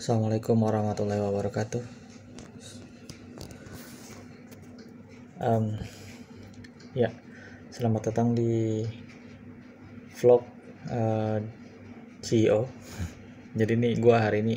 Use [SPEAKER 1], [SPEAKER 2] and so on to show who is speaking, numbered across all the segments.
[SPEAKER 1] Assalamualaikum warahmatullahi wabarakatuh. Um, ya, selamat datang di vlog uh, eh, CEO. Jadi nih gue hari ini,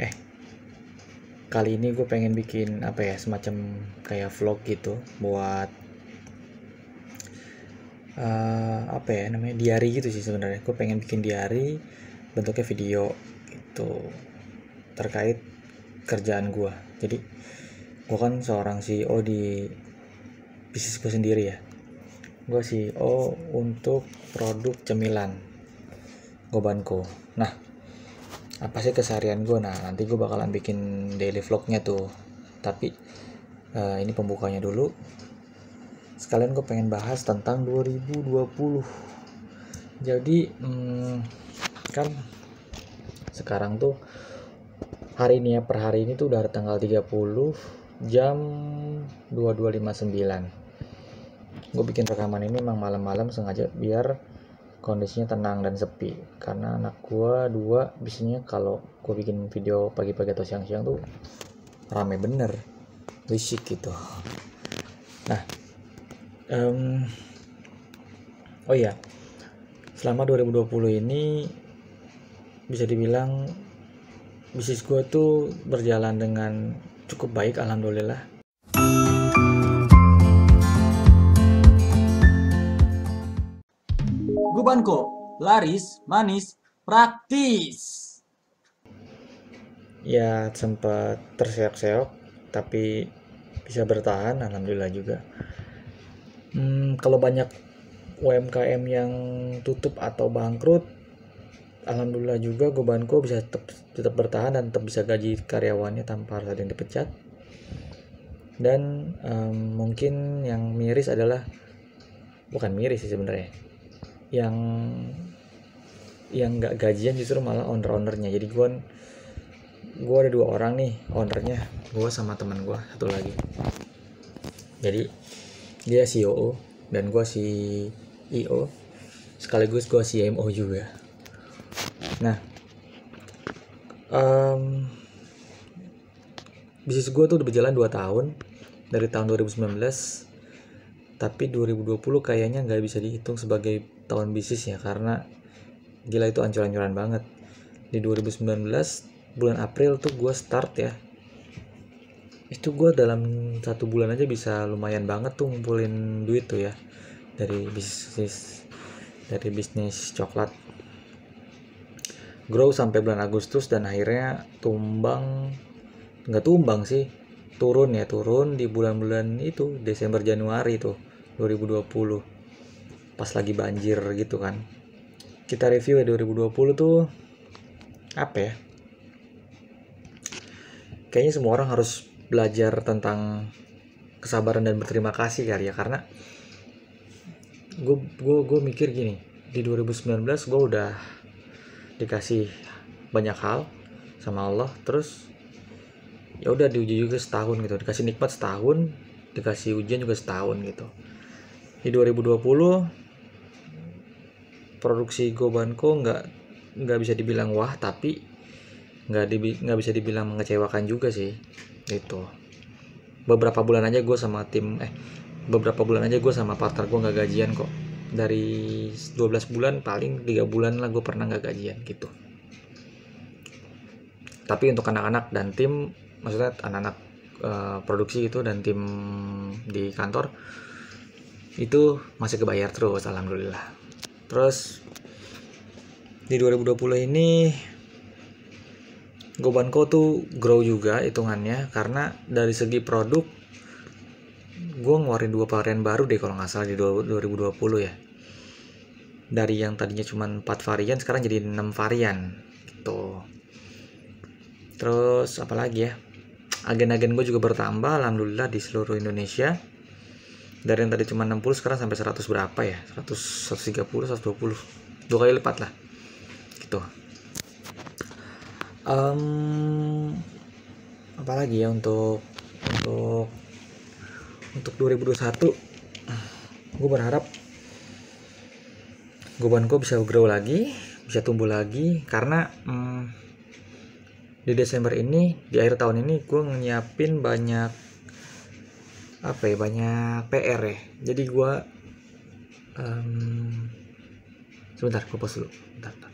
[SPEAKER 1] eh kali ini gue pengen bikin apa ya semacam kayak vlog gitu buat uh, apa ya namanya diary gitu sih sebenarnya. Gue pengen bikin diary bentuknya video gitu terkait kerjaan gue jadi gue kan seorang CEO di bisnis gue sendiri ya gue CEO untuk produk cemilan gue Gobanko nah apa sih keseharian gue nah nanti gue bakalan bikin daily vlognya tuh tapi uh, ini pembukanya dulu sekalian gue pengen bahas tentang 2020 jadi hmm, kan sekarang tuh hari ini ya per hari ini tuh udah tanggal 30 jam 22.59 gue bikin rekaman ini emang malam-malam sengaja biar kondisinya tenang dan sepi karena anak gue dua biasanya kalau gue bikin video pagi-pagi atau siang-siang tuh rame bener risik gitu nah um, oh iya selama 2020 ini bisa dibilang bisnis gue tuh berjalan dengan cukup baik alhamdulillah Gubanko, laris, manis, praktis. Ya sempat terseok-seok, tapi bisa bertahan, alhamdulillah juga. Hmm, kalau banyak UMKM yang tutup atau bangkrut, alhamdulillah juga gobanku bisa tetap tetap bertahan dan tetap bisa gaji karyawannya tanpa harus ada yang dipecat dan um, mungkin yang miris adalah bukan miris sih sebenarnya yang yang nggak gajian justru malah owner ownernya jadi gue gue ada dua orang nih ownernya gue sama teman gue satu lagi jadi dia CEO dan gue EO sekaligus gue CMO juga nah um, bisnis gue tuh udah berjalan 2 tahun dari tahun 2019 tapi 2020 kayaknya nggak bisa dihitung sebagai tahun bisnis ya karena gila itu ancur-ancuran banget di 2019 bulan April tuh gue start ya itu gue dalam satu bulan aja bisa lumayan banget tuh ngumpulin duit tuh ya dari bisnis dari bisnis coklat grow sampai bulan Agustus dan akhirnya tumbang nggak tumbang sih turun ya turun di bulan-bulan itu Desember Januari itu 2020 pas lagi banjir gitu kan kita review ya 2020 tuh apa ya kayaknya semua orang harus belajar tentang kesabaran dan berterima kasih kali ya karena gue gue gue mikir gini di 2019 gue udah dikasih banyak hal sama Allah terus ya udah diuji juga setahun gitu dikasih nikmat setahun dikasih ujian juga setahun gitu di 2020 produksi Gobanko nggak nggak bisa dibilang wah tapi nggak di nggak bisa dibilang mengecewakan juga sih itu beberapa bulan aja gue sama tim eh beberapa bulan aja gue sama partner gue nggak gajian kok dari 12 bulan paling tiga bulan lah gue pernah nggak gajian gitu tapi untuk anak-anak dan tim maksudnya anak-anak uh, produksi itu dan tim di kantor itu masih kebayar terus alhamdulillah terus di 2020 ini Gobanko tuh grow juga hitungannya karena dari segi produk gue ngeluarin dua varian baru deh kalau nggak salah di 2020 ya dari yang tadinya cuma 4 varian sekarang jadi 6 varian gitu terus apalagi ya agen-agen gue juga bertambah alhamdulillah di seluruh Indonesia dari yang tadi cuma 60 sekarang sampai 100 berapa ya 100 130 120 dua kali lipat lah gitu um, apalagi ya untuk untuk untuk 2021 gue berharap gue gue bisa grow lagi bisa tumbuh lagi karena hmm, di Desember ini di akhir tahun ini gue nyiapin banyak apa ya banyak PR ya jadi gue um, sebentar gue pause dulu bentar, bentar.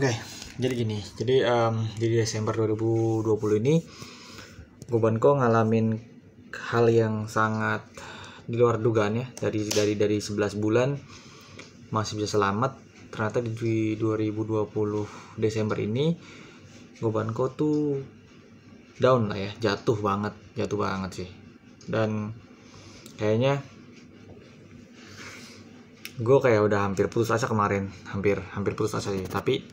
[SPEAKER 1] Oke, okay, jadi gini. Jadi um, di Desember 2020 ini Gobanko ngalamin hal yang sangat di luar dugaan ya. Dari dari dari 11 bulan masih bisa selamat. Ternyata di 2020 Desember ini Gobanko tuh down lah ya, jatuh banget, jatuh banget sih. Dan kayaknya gue kayak udah hampir putus asa kemarin hampir hampir putus asa sih tapi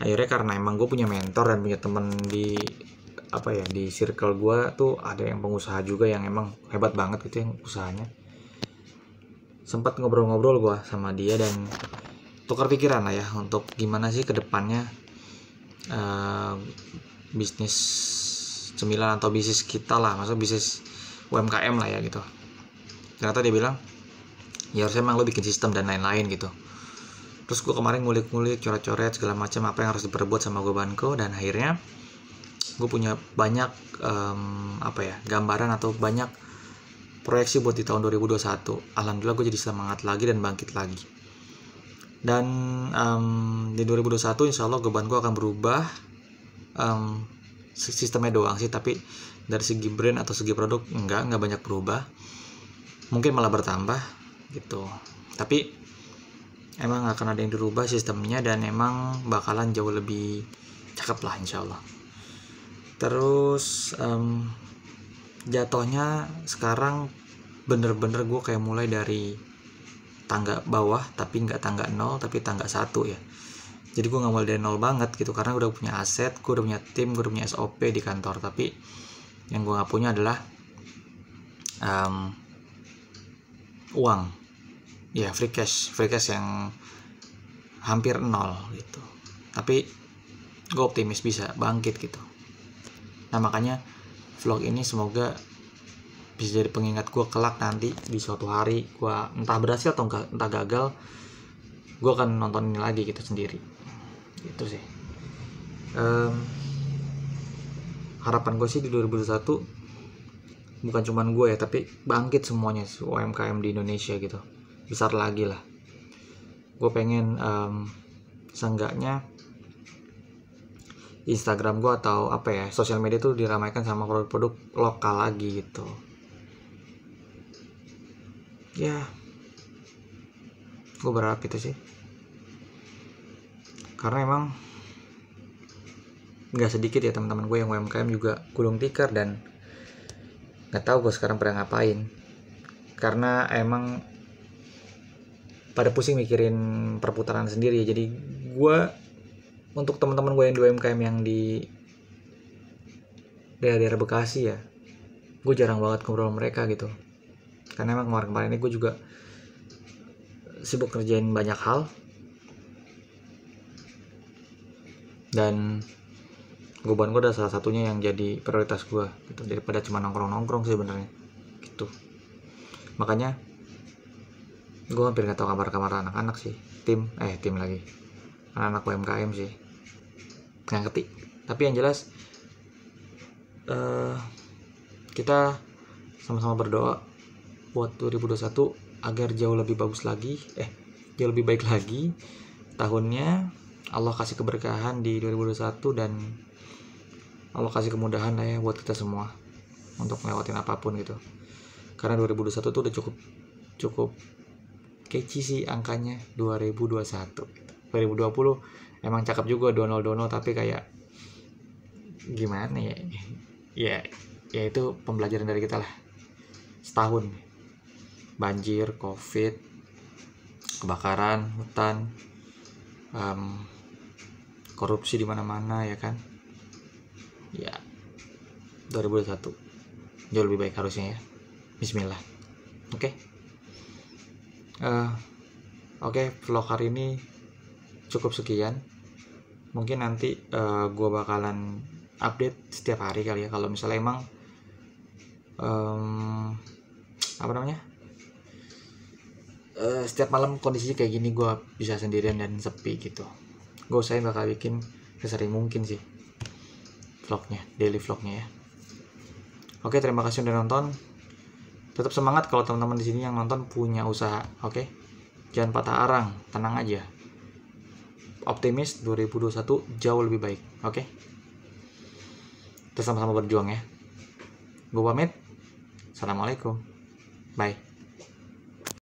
[SPEAKER 1] akhirnya karena emang gue punya mentor dan punya temen di apa ya di circle gue tuh ada yang pengusaha juga yang emang hebat banget gitu yang usahanya sempat ngobrol-ngobrol gue sama dia dan tukar pikiran lah ya untuk gimana sih kedepannya uh, eh, bisnis cemilan atau bisnis kita lah maksud bisnis UMKM lah ya gitu ternyata dia bilang ya harusnya emang lo bikin sistem dan lain-lain gitu terus gue kemarin ngulik-ngulik coret-coret segala macam apa yang harus diperbuat sama gue banko dan akhirnya gue punya banyak um, apa ya gambaran atau banyak proyeksi buat di tahun 2021 alhamdulillah gue jadi semangat lagi dan bangkit lagi dan um, di 2021 insya Allah gue gue akan berubah um, sistemnya doang sih tapi dari segi brand atau segi produk enggak enggak banyak berubah mungkin malah bertambah gitu tapi emang akan ada yang dirubah sistemnya dan emang bakalan jauh lebih cakep lah insya Allah terus um, jatuhnya sekarang bener-bener gue kayak mulai dari tangga bawah tapi nggak tangga nol tapi tangga satu ya jadi gue nggak mau dari nol banget gitu karena gue udah punya aset gue udah punya tim gue udah punya SOP di kantor tapi yang gue nggak punya adalah um, uang ya free cash free cash yang hampir nol gitu tapi gue optimis bisa bangkit gitu nah makanya vlog ini semoga bisa jadi pengingat gue kelak nanti di suatu hari gue entah berhasil atau enggak, entah gagal gue akan nonton ini lagi gitu sendiri Itu sih um, harapan gue sih di 2021 bukan cuman gue ya tapi bangkit semuanya UMKM di Indonesia gitu besar lagi lah gue pengen um, seenggaknya Instagram gue atau apa ya sosial media tuh diramaikan sama produk-produk lokal lagi gitu ya gue berharap gitu sih karena emang nggak sedikit ya teman-teman gue yang UMKM juga gulung tikar dan nggak tahu gue sekarang pernah ngapain karena emang pada pusing mikirin perputaran sendiri ya jadi gue untuk teman-teman gue yang 2 UMKM yang di daerah-daerah Bekasi ya gue jarang banget ngobrol mereka gitu karena emang kemarin-kemarin ini gue juga sibuk kerjain banyak hal dan gue gue udah salah satunya yang jadi prioritas gue gitu daripada cuma nongkrong-nongkrong sih sebenarnya gitu makanya gue hampir nggak tahu kabar-kabar anak-anak sih tim eh tim lagi anak-anak UMKM sih nggak ngerti tapi yang jelas uh, kita sama-sama berdoa buat 2021 agar jauh lebih bagus lagi eh jauh lebih baik lagi tahunnya Allah kasih keberkahan di 2021 dan Allah kasih kemudahan lah ya buat kita semua untuk melewatin apapun gitu karena 2021 tuh udah cukup cukup catchy sih angkanya 2021 2020 emang cakep juga Donald Donald tapi kayak gimana ya ya ya itu pembelajaran dari kita lah setahun banjir covid kebakaran hutan um, korupsi di mana-mana ya kan ya 2021 jauh lebih baik harusnya ya Bismillah oke okay? Eh, oke okay, vlog hari ini cukup sekian mungkin nanti uh, eh, gue bakalan update setiap hari kali ya kalau misalnya emang um, apa namanya uh, setiap malam kondisi kayak gini gue bisa sendirian dan sepi gitu gue saya bakal bikin sesering mungkin sih vlognya daily vlognya ya oke terima kasih udah nonton tetap semangat kalau teman-teman di sini yang nonton punya usaha oke okay? jangan patah arang tenang aja optimis 2021 jauh lebih baik oke okay? kita sama-sama berjuang ya gue pamit assalamualaikum bye